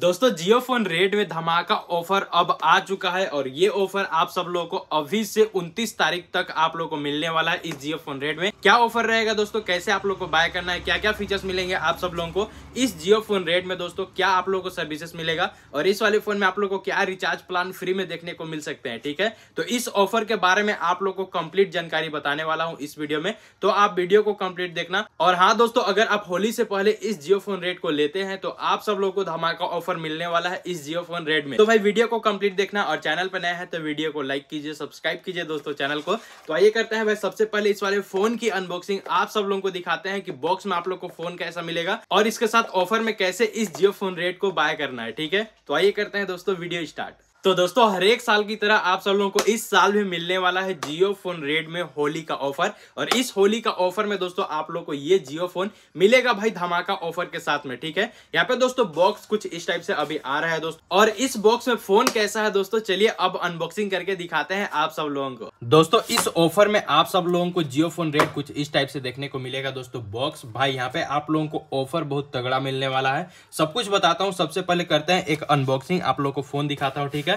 दोस्तों जियो phone rate में धमाका ऑफर अब आ चुका है और ये ऑफर आप सब लोगों को अभी से 29 तारीख तक आप लोगों को मिलने वाला है इस जियो फोन रेट में क्या ऑफर रहेगा दोस्तों कैसे आप लोगों को बाय करना है क्या क्या फीचर्स मिलेंगे आप सब लोगों को इस जियो फोन रेट में दोस्तों क्या आप लोगों को सर्विसेस मिलेगा और इस वाले फोन में आप लोग को क्या रिचार्ज प्लान फ्री में देखने को मिल सकते हैं ठीक है तो इस ऑफर के बारे में आप लोग को कंप्लीट जानकारी बताने वाला हूँ इस वीडियो में तो आप वीडियो को कंप्लीट देखना और हाँ दोस्तों अगर आप होली से पहले इस जियो फोन रेट को लेते हैं तो आप सब लोग को धमाका ऑफर ऑफर मिलने वाला है इस जियो फोन रेड में तो भाई वीडियो को कंप्लीट देखना और चैनल पर नया है तो वीडियो को लाइक कीजिए सब्सक्राइब कीजिए दोस्तों चैनल को तो आइए करते हैं भाई सबसे पहले इस वाले फोन की अनबॉक्सिंग आप सब लोगों को दिखाते हैं कि बॉक्स में आप लोग को फोन कैसा मिलेगा और इसके साथ ऑफर में कैसे इस जियो फोन रेट को बाय करना है ठीक है तो आइए करते हैं दोस्तों वीडियो स्टार्ट तो दोस्तों हर एक साल की तरह आप सब लोगों को इस साल भी मिलने वाला है जियो फोन रेड में होली का ऑफर और इस होली का ऑफर में दोस्तों आप लोग को ये जियो फोन मिलेगा भाई धमाका ऑफर के साथ में ठीक है यहाँ पे दोस्तों बॉक्स कुछ इस टाइप से अभी आ रहा है दोस्तों और इस बॉक्स में फोन कैसा है दोस्तों चलिए अब अनबॉक्सिंग करके दिखाते हैं आप सब लोगों को दोस्तों इस ऑफर में आप सब लोगों को जियो फोन रेड कुछ इस टाइप से देखने को मिलेगा दोस्तों बॉक्स भाई यहाँ पे आप लोगों को ऑफर बहुत तगड़ा मिलने वाला है सब कुछ बताता हूँ सबसे पहले करते हैं एक अनबॉक्सिंग आप लोग को फोन दिखाता हूँ ठीक है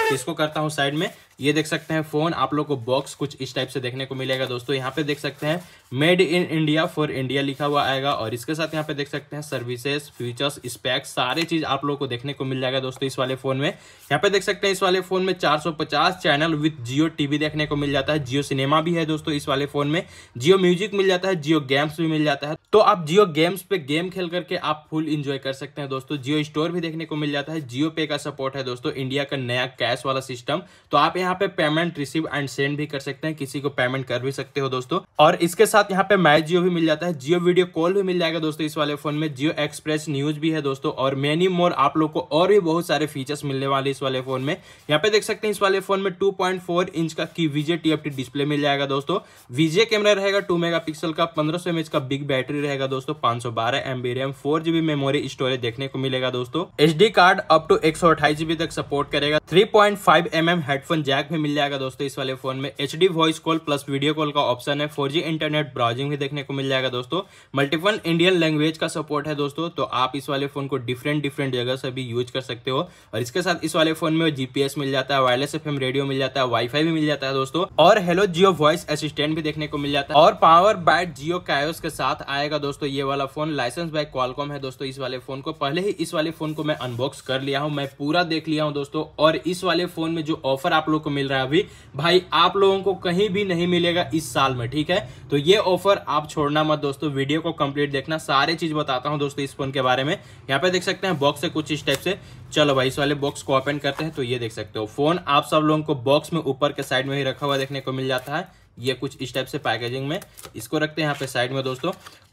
तो इसको करता हूँ साइड में ये देख सकते हैं फोन आप लोग को बॉक्स कुछ इस टाइप से देखने को मिलेगा दोस्तों यहाँ पे देख सकते हैं made in India for India लिखा हुआ आएगा और इसके साथ यहाँ पे देख सकते हैं सर्विसेज फीचर्स स्पैक सारे चीज आप लोग को देखने को मिल जाएगा दोस्तों इस वाले फोन में यहाँ पे देख सकते हैं इस वाले फोन में चार चैनल विथ जियो टीवी देखने को मिल जाता है जियो सिनेमा भी है दोस्तों इस वाले फोन में जियो म्यूजिक मिल जाता है जियो गेम्स भी मिल जाता है तो आप जियो गेम्स पे गेम खेल करके आप फुल इंजॉय कर सकते हैं दोस्तों जियो स्टोर भी देखने को मिल जाता है जियो पे का सपोर्ट है दोस्तों इंडिया का नया कैश कैश वाला सिस्टम तो आप यहाँ पे पेमेंट रिसीव एंड सेंड भी कर सकते हैं किसी को पेमेंट कर भी सकते हो दोस्तों और इसके साथ यहाँ पे माई जियो भी मिल जाता है जियो वीडियो कॉल भी मिल जाएगा दोस्तों इस वाले फोन में जियो एक्सप्रेस न्यूज भी है दोस्तों और मेनी मोर आप लोग को और भी बहुत सारे फीचर्स मिलने वाले इस वाले फोन में यहाँ पे देख सकते हैं इस वाले फोन में टू इंच का की विजे टीएफटी डिस्प्ले मिल जाएगा दोस्तों विजे कैमरा रहेगा 2 मेगापिक्सल का पंद्रह सौ का बिग बैटरी रहेगा दोस्तों पांच सौ बारह MB RAM four GB memory storage देखने को मिलेगा दोस्तों एच कार्ड अप टू एक तक सपोर्ट करेगा three point five M M headphone jack भी मिल जाएगा दोस्तों इस वाले फोन में H D voice call plus video call का ऑप्शन है फोर जी इंटरनेट ब्राउजिंग भी देखने को मिल जाएगा दोस्तों मल्टीपल इंडियन लैंग्वेज का सपोर्ट है दोस्तों तो आप इस वाले फोन को डिफरेंट डिफरेंट जगह से भी यूज कर सकते हो और इसके साथ इस वाले फोन में जीपीएस मिल जाता है वायरलेस एफ रेडियो मिल जाता है वाईफाई भी मिल जाता है दोस्तों और हेलो जियो वॉइस असिस्टेंट भी देखने को मिल जाता है और पावर बैट जियो कायोस के साथ आएगा दोस्तों ये वाला फोन लाइसेंस बाय क्वालकॉम है दोस्तों इस वाले फोन को पहले ही इस वाले फोन को मैं अनबॉक्स कर लिया हूँ मैं पूरा देख लिया हूँ दोस्तों और इस वाले फोन में जो ऑफर आप लोग को मिल रहा है अभी भाई आप लोगों को कहीं भी नहीं मिलेगा इस साल में ठीक है तो ये ऑफर आप छोड़ना मत दोस्तों वीडियो को कंप्लीट देखना सारे चीज बताता हूँ दोस्तों इस फोन के बारे में यहाँ पे देख सकते हैं बॉक्स है कुछ इस टाइप से चलो भाई इस वाले बॉक्स को ओपन करते हैं तो ये देख सकते हो फोन आप सब लोगों को बॉक्स में ऊपर के साइड में ही रखा हुआ देखने को मिल जाता है ये कुछ इस टाइप से पैकेजिंग में इसको रखते हैं यहाँ पे साइड में दोस्तों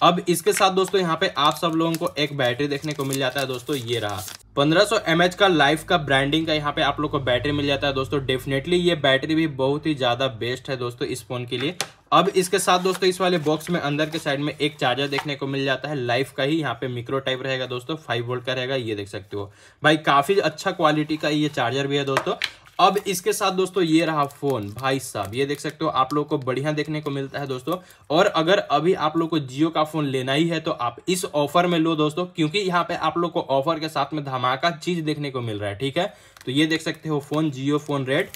अब इसके साथ दोस्तों यहाँ पे आप सब लोगों को एक बैटरी देखने को मिल जाता है दोस्तों ये रहा 1500 सौ का लाइफ का ब्रांडिंग का यहाँ पे आप लोग को बैटरी मिल जाता है दोस्तों डेफिनेटली ये बैटरी भी बहुत ही ज़्यादा बेस्ट है दोस्तों इस फ़ोन के लिए अब इसके साथ दोस्तों इस वाले बॉक्स में अंदर के साइड में एक चार्जर देखने को मिल जाता है लाइफ का ही यहाँ पे मिक्रो टाइप रहेगा दोस्तों फाइव वोल्ट का रहेगा ये देख सकते हो भाई काफ़ी अच्छा क्वालिटी का ये चार्जर भी है दोस्तों अब इसके साथ दोस्तों ये रहा फोन भाई साहब ये देख सकते हो आप लोग को बढ़िया देखने को मिलता है दोस्तों और अगर अभी आप लोग को जियो का फोन लेना ही है तो आप इस ऑफर में लो दोस्तों क्योंकि यहाँ पे आप लोग को ऑफर के साथ में धमाका चीज देखने को मिल रहा है ठीक है तो ये देख सकते हो फोन जियो फोन रेड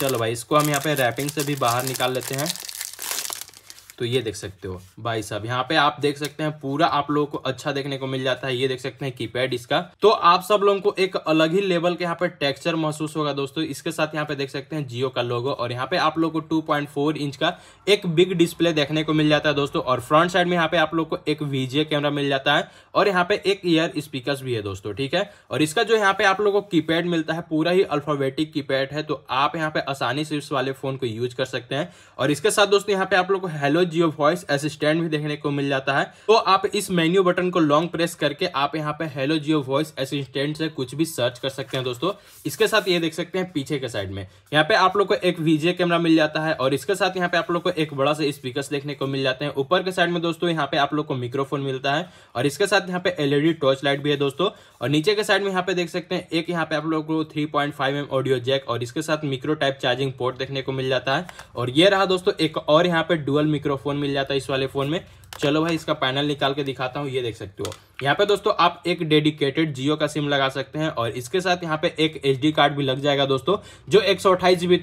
चलो भाई इसको हम यहाँ पे रैपिंग से भी बाहर निकाल लेते हैं तो ये देख सकते हो भाई साहब यहाँ पे आप देख सकते हैं पूरा आप लोगों को अच्छा देखने को मिल जाता है ये देख सकते हैं कीपैड इसका तो आप सब लोगों को एक अलग ही लेवल के यहाँ पे टेक्सचर महसूस होगा दोस्तों इसके साथ यहाँ पे देख सकते हैं जियो का लोगो और यहाँ पे आप लोग को टू इंच का एक बिग डिस्प्ले देखने को मिल जाता है दोस्तों और फ्रंट साइड में यहाँ पे आप लोग को एक वीजे कैमरा मिल जाता है और यहाँ पे एक ईयर स्पीकर भी है दोस्तों ठीक है और इसका जो यहाँ पे आप लोग को कीपैड मिलता है पूरा ही अल्फाबेटिक कीपैड है तो आप यहाँ पे आसानी से इस वाले फोन को यूज कर सकते हैं और इसके साथ दोस्तों यहाँ पे आप लोग को हेलो जियो वॉइस असिस्टेंट भी देखने को मिल जाता है तो आप इस मेन्यू बटन को लॉन्ग प्रेस करके आप यहाँ पे हेलो जियो वॉइस असिस्टेंट से कुछ भी सर्च कर सकते हैं दोस्तों इसके साथ ये देख सकते हैं पीछे के साइड में यहाँ पे आप लोग को एक वीजे कैमरा मिल जाता है और इसके साथ यहाँ पे आप लोग को एक बड़ा सा स्पीकर देखने को मिल जाते हैं ऊपर के साइड में दोस्तों यहाँ पे आप लोग को माइक्रोफोन मिलता है और इसके साथ यहाँ पे एलईडी टॉर्च लाइट भी है दोस्तों और नीचे के साइड में यहाँ पे देख सकते हैं एक यहाँ पे आप लोग को three point five audio jack और इसके साथ माइक्रो टाइप चार्जिंग पोर्ट देखने को मिल जाता है और ये रहा दोस्तों एक और यहाँ पे डुअल माइक्रो का फोन मिल जाता है इस वाले फोन में चलो भाई इसका पैनल निकाल के दिखाता हूँ ये देख सकते हो यहाँ पे दोस्तों आप एक डेडिकेटेड जियो का सिम लगा सकते हैं और इसके साथ यहाँ पे एक एच कार्ड भी लग जाएगा दोस्तों जो एक सौ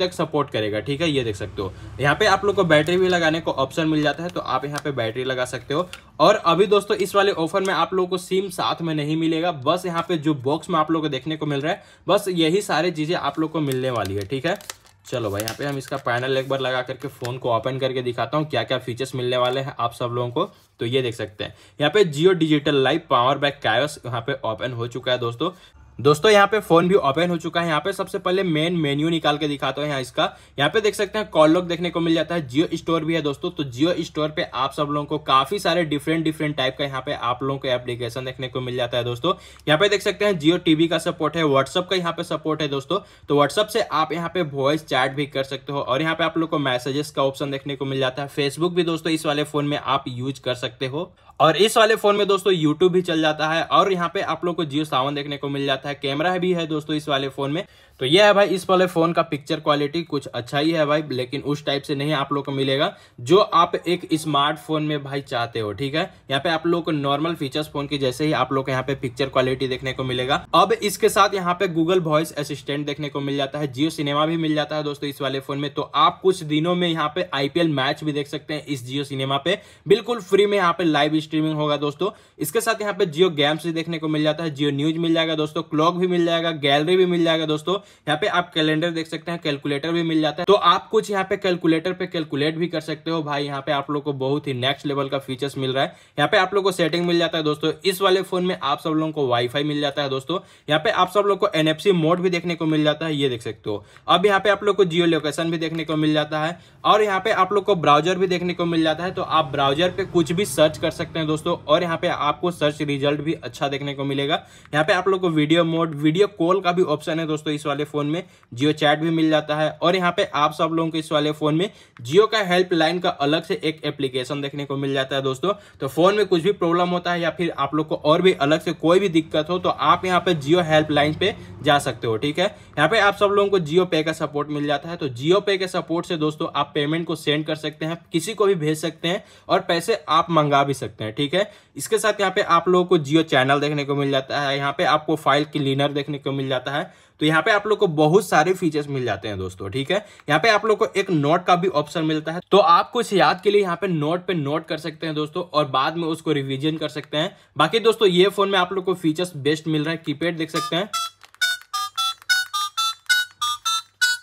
तक सपोर्ट करेगा ठीक है ये देख सकते हो यहाँ पे आप लोग को बैटरी भी लगाने को ऑप्शन मिल जाता है तो आप यहाँ पे बैटरी लगा सकते हो और अभी दोस्तों इस वाले ऑफर में आप लोगों को सिम साथ में नहीं मिलेगा बस यहाँ पे जो बॉक्स में आप लोग को देखने को मिल रहा है बस यही सारी चीजें आप लोग को मिलने वाली है ठीक है चलो भाई यहाँ पे हम इसका पैनल एक बार लगा करके फ़ोन को ओपन करके दिखाता हूँ क्या क्या फीचर्स मिलने वाले हैं आप सब लोगों को तो ये देख सकते हैं यहाँ पे Jio digital live power back cash यहाँ पे ओपन हो चुका है दोस्तों दोस्तों यहाँ पे फोन भी ओपन हो चुका है यहाँ पे सबसे पहले मेन मेन्यू निकाल के दिखाता हूँ यहाँ इसका यहाँ पे देख सकते हैं कॉल लॉग देखने को मिल जाता है जियो स्टोर भी है दोस्तों तो जियो स्टोर पे आप सब लोगों को काफी सारे डिफरेंट डिफरेंट टाइप का यहाँ पे आप लोगों को एप्लीकेशन देखने को मिल जाता है दोस्तों यहाँ पे देख सकते हैं जियो टीवी का सपोर्ट है व्हाट्सअप का यहाँ पे सपोर्ट है दोस्तों तो व्हाट्सअप से आप यहाँ पे वॉइस चैट भी कर सकते हो और यहाँ पे आप लोग को मैसेजेस का ऑप्शन देखने को मिल जाता है फेसबुक भी दोस्तों इस वाले फोन में आप यूज कर सकते हो और इस वाले फोन में दोस्तों यूट्यूब भी चल जाता है और यहाँ पे आप लोग को जियो सावन देखने को मिल जाता है आता है कैमरा भी है दोस्तों इस वाले फोन में तो ये है भाई इस वाले फोन का पिक्चर क्वालिटी कुछ अच्छा ही है भाई लेकिन उस टाइप से नहीं आप लोग को मिलेगा जो आप एक स्मार्टफोन में भाई चाहते हो ठीक है यहाँ पे आप लोग को नॉर्मल फीचर्स फोन की जैसे ही आप लोग को यहाँ पे पिक्चर क्वालिटी देखने को मिलेगा अब इसके साथ यहाँ पे गूगल वॉइस असिस्टेंट देखने को मिल जाता है जियो सिनेमा भी मिल जाता है दोस्तों इस वाले फोन में तो आप कुछ दिनों में यहाँ पे आईपीएल मैच भी देख सकते हैं इस जियो सिनेमा पे बिल्कुल फ्री में यहाँ पे लाइव स्ट्रीमिंग होगा दोस्तों इसके साथ यहाँ पे जियो गेम्स भी देखने को मिल जाता है जियो न्यूज मिल जाएगा दोस्तों क्लॉक भी मिल जाएगा गैलरी भी मिल जाएगा दोस्तों यहाँ पे आप कैलेंडर देख सकते हैं कैलकुलेटर भी मिल जाता है तो आप कुछ यहाँ पे कैलकुलेटर पे कैलकुलेट भी कर सकते हो भाई यहाँ पे आप लोग को बहुत ही नेक्स्ट लेवल का फीचर्स मिल रहा है यहाँ पे आप लोग को सेटिंग मिल जाता है दोस्तों इस वाले फोन में आप सब लोगों को वाईफाई मिल जाता है दोस्तों यहाँ पे आप सब लोग को एनएफसी मोड भी देखने को मिल जाता है ये देख सकते हो अब यहाँ पे आप लोग को जियो लोकेशन भी देखने को मिल जाता है और यहाँ पे आप लोग को ब्राउजर भी देखने को मिल जाता है तो आप ब्राउजर पे कुछ भी सर्च कर सकते हैं दोस्तों और यहाँ पे आपको सर्च रिजल्ट भी अच्छा देखने को मिलेगा यहाँ पे आप लोग को video video mode video call का भी ऑप्शन है दोस्तों इस वाले फोन में जियो चैट भी मिल जाता है और यहाँ पे आप सब लोगों को इस वाले फोन में जियो का हेल्पलाइन का अलग से एक एप्लीकेशन देखने को मिल जाता है दोस्तों तो फोन में कुछ भी प्रॉब्लम होता है या फिर आप लोग को और भी अलग से कोई भी दिक्कत हो तो आप यहाँ पे जियो हेल्पलाइन पे जा सकते हो ठीक है यहाँ पे आप सब लोगों को जियो पे का सपोर्ट मिल जाता है तो जियो पे के सपोर्ट से दोस्तों आप पेमेंट को सेंड कर सकते हैं किसी को भी भेज सकते हैं और पैसे आप मंगा भी सकते हैं ठीक है इसके साथ यहाँ पे आप लोगों को जियो चैनल देखने को मिल जाता है यहाँ पे आपको फाइल क्लीनर देखने को मिल जाता है तो यहाँ पे आप लोग को बहुत सारे फीचर्स मिल जाते हैं दोस्तों ठीक है यहाँ पे आप लोग को एक नोट का भी ऑप्शन मिलता है तो आप कुछ याद के लिए यहाँ पे नोट पे नोट कर सकते हैं दोस्तों और बाद में उसको रिविजन कर सकते हैं बाकी दोस्तों ये फोन में आप लोग को फीचर्स बेस्ट मिल रहा है कीपैड देख सकते हैं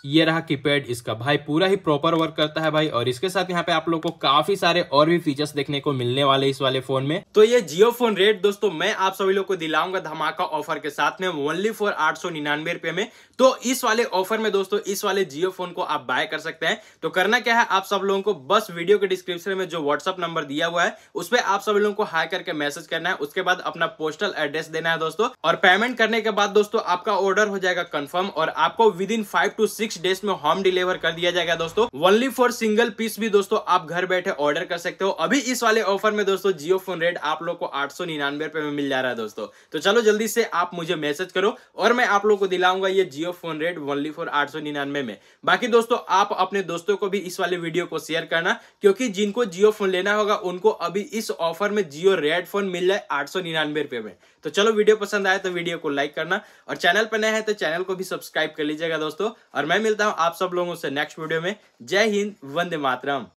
ये रहा कीपैड इसका भाई पूरा ही प्रॉपर वर्क करता है भाई और इसके साथ यहाँ पे आप लोग को काफी सारे और भी फीचर्स देखने को मिलने वाले इस वाले फोन में तो ये जियो फोन रेट दोस्तों मैं आप सभी लोग को दिलाऊंगा धमाका ऑफर के साथ में ओनली फॉर आठ सौ निन्यानवे रुपए में तो इस वाले ऑफर में दोस्तों इस वाले जियो फोन को आप बाय कर सकते हैं तो करना क्या है आप सब लोगों को बस वीडियो के डिस्क्रिप्शन में जो व्हाट्सअप नंबर दिया हुआ है उस पर आप सभी लोगों को हाई करके मैसेज करना है उसके बाद अपना पोस्टल एड्रेस देना है दोस्तों और पेमेंट करने के बाद दोस्तों आपका ऑर्डर हो जाएगा कन्फर्म और आपको within five to six six days में होम डिलीवर कर दिया जाएगा दोस्तों ओनली फॉर सिंगल पीस भी दोस्तों आप घर बैठे ऑर्डर कर सकते हो अभी इस वाले ऑफर में दोस्तों जियो फोन रेट आप लोग को आठ सौ निन्यानवे रुपए में मिल जा रहा है दोस्तों तो चलो जल्दी से आप मुझे मैसेज करो और मैं आप लोग को दिलाऊंगा ये Jio phone rate only for आठ में बाकी दोस्तों आप अपने दोस्तों को भी इस वाले वीडियो को शेयर करना क्योंकि जिनको जियो फोन लेना होगा उनको अभी इस ऑफर में जियो रेड फोन मिल जाए आठ सौ निन्यानवे में तो चलो वीडियो पसंद आए तो वीडियो को लाइक करना और चैनल पर नया है तो चैनल को भी सब्सक्राइब कर लीजिएगा दोस्तों और मैं मिलता हूँ आप सब लोगों से नेक्स्ट वीडियो में जय हिंद वंदे मातरम